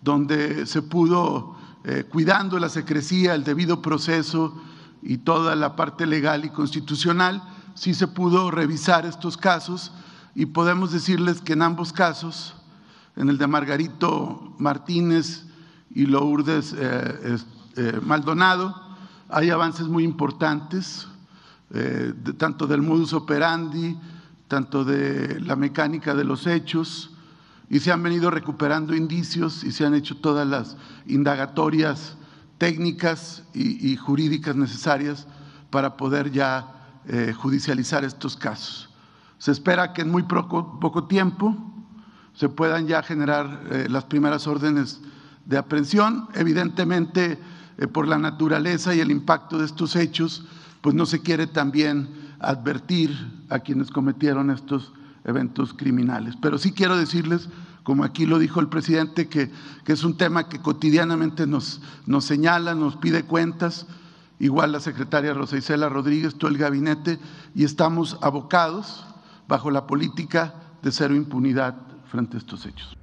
donde se pudo, eh, cuidando la secrecía, el debido proceso y toda la parte legal y constitucional, sí se pudo revisar estos casos y podemos decirles que en ambos casos, en el de Margarito Martínez y Lourdes eh, eh, Maldonado, hay avances muy importantes, tanto del modus operandi, tanto de la mecánica de los hechos, y se han venido recuperando indicios y se han hecho todas las indagatorias técnicas y, jurídicas necesarias para poder ya eh, judicializar estos casos. Se espera que en muy poco, tiempo se puedan ya generar eh, las primeras órdenes de aprehensión. Evidentemente, eh, por la naturaleza y el impacto de estos hechos, pues no se quiere también advertir a quienes cometieron estos eventos criminales. Pero sí quiero decirles, como aquí lo dijo el presidente, que, es un tema que cotidianamente nos, nos señala, nos pide cuentas, igual la secretaria Rosa Isela Rodríguez, todo el gabinete, y estamos abocados bajo la política de cero impunidad frente a estos hechos.